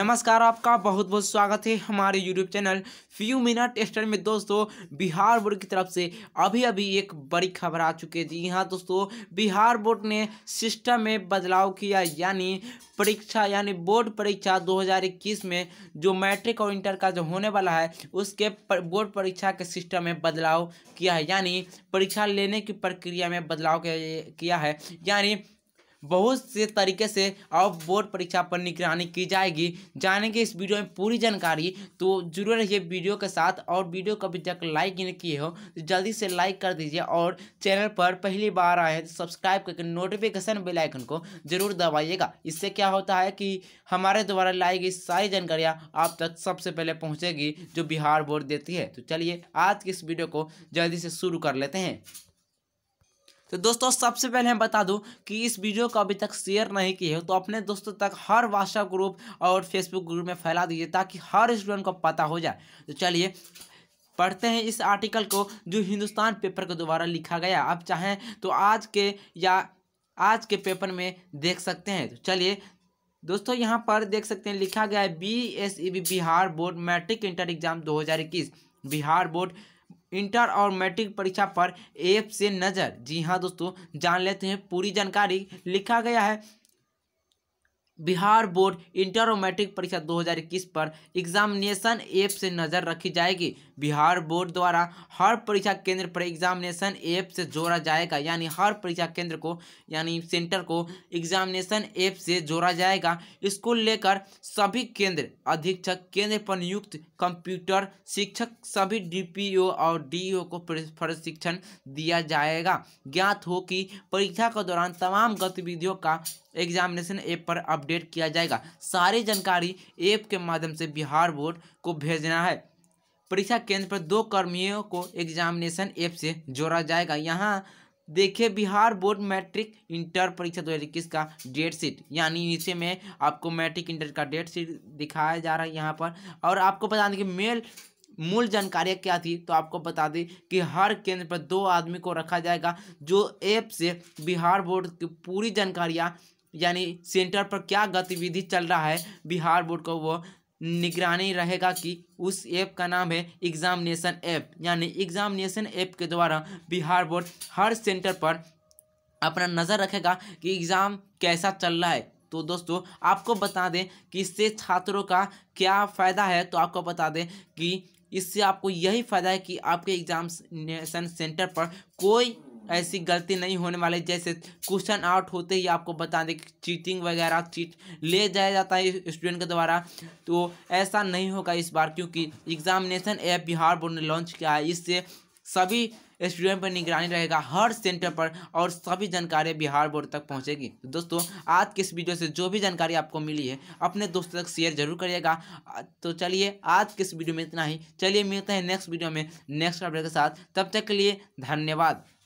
नमस्कार आपका बहुत बहुत स्वागत है हमारे YouTube channel few minute tester में दोस्तों बिहार बोर्ड की तरफ से अभी अभी एक बड़ी खबर आ चुकी है जी हाँ दोस्तों बिहार बोर्ड ने सिस्टम में बदलाव किया यानी परीक्षा यानी बोर्ड परीक्षा 2021 में जो मैट्रिक और इंटर का जो होने वाला है उसके पर, बोर्ड परीक्षा के सिस्टम में बदलाव किया है यानी परीक्षा लेने की प्रक्रिया में बदलाव किया है यानी बहुत से तरीके से अब बोर्ड परीक्षा पर निगरानी की जाएगी जानेंगे इस वीडियो में पूरी जानकारी तो जुड़े रहिए वीडियो के साथ और वीडियो को अभी तक लाइक नहीं किए हो तो जल्दी से लाइक कर दीजिए और चैनल पर पहली बार आए तो सब्सक्राइब करके नोटिफिकेशन बेल आइकन को जरूर दबाइएगा इससे क्या होता है कि हमारे द्वारा लाई गई सारी जानकारियाँ आप तक सबसे पहले पहुँचेगी जो बिहार बोर्ड देती है तो चलिए आज की इस वीडियो को जल्दी से शुरू कर लेते हैं तो दोस्तों सबसे पहले मैं बता दूं कि इस वीडियो को अभी तक शेयर नहीं किए हो तो अपने दोस्तों तक हर व्हाट्सएप ग्रुप और फेसबुक ग्रुप में फैला दीजिए ताकि हर स्टूडेंट को पता हो जाए तो चलिए पढ़ते हैं इस आर्टिकल को जो हिंदुस्तान पेपर के द्वारा लिखा गया आप चाहें तो आज के या आज के पेपर में देख सकते हैं तो चलिए दोस्तों यहाँ पर देख सकते हैं लिखा गया है B S E B Bihar board matric inter exam दो बिहार बोर्ड इंटर और मैट्रिक परीक्षा पर एप से नज़र जी हाँ दोस्तों जान लेते हैं पूरी जानकारी लिखा गया है बिहार बोर्ड इंटर और मैट्रिक परीक्षा 2021 पर एग्जामिनेशन ऐप से नज़र रखी जाएगी बिहार बोर्ड द्वारा हर परीक्षा केंद्र पर एग्जामिनेशन ऐप से जोड़ा जाएगा यानी हर परीक्षा केंद्र को यानी सेंटर को एग्जामिनेशन ऐप से जोड़ा जाएगा इसको लेकर सभी केंद्र अधीक्षक केंद्र पर नियुक्त कंप्यूटर शिक्षक सभी डी और डी को प्रशिक्षण दिया जाएगा ज्ञात हो कि परीक्षा के दौरान तमाम गतिविधियों का एग्जामिनेशन ऐप पर अप अपडेट किया जाएगा सारी जानकारी ऐप के माध्यम से बिहार बोर्ड को भेजना है परीक्षा केंद्र पर दो कर्मियों को एग्जामिनेशन ऐप से जोड़ा जाएगा यहाँ देखिए बिहार बोर्ड मैट्रिक इंटर परीक्षा दो का डेट शीट यानी नीचे में आपको मैट्रिक इंटर का डेट शीट दिखाया जा रहा है यहाँ पर और आपको बता दें कि मेल मूल जानकारियाँ क्या थी तो आपको बता दें कि हर केंद्र पर दो आदमी को रखा जाएगा जो ऐप से बिहार बोर्ड की पूरी जानकारियाँ यानी सेंटर पर क्या गतिविधि चल रहा है बिहार बोर्ड का वो निगरानी रहेगा कि उस ऐप का नाम है एग्जामिनेशन ऐप यानी एग्जामिनेशन ऐप के द्वारा बिहार बोर्ड हर सेंटर पर अपना नज़र रखेगा कि एग्ज़ाम कैसा चल रहा है तो दोस्तों आपको बता दें कि इससे छात्रों का क्या फ़ायदा है तो आपको बता दें कि इससे आपको यही फ़ायदा है कि आपके एग्जामिनेशन सेंटर पर कोई ऐसी गलती नहीं होने वाली जैसे क्वेश्चन आउट होते ही आपको बता दें कि चीटिंग वगैरह चीट ले जाया जाता है स्टूडेंट के द्वारा तो ऐसा नहीं होगा इस बार क्योंकि एग्जामिनेशन ऐप बिहार बोर्ड ने लॉन्च किया है इससे सभी स्टूडेंट पर निगरानी रहेगा हर सेंटर पर और सभी जानकारी बिहार बोर्ड तक पहुंचेगी तो दोस्तों आज के इस वीडियो से जो भी जानकारी आपको मिली है अपने दोस्तों तक शेयर जरूर करिएगा तो चलिए आज के इस वीडियो में इतना ही चलिए मिलते हैं नेक्स्ट वीडियो में नेक्स्ट अपडेट के साथ तब तक के लिए धन्यवाद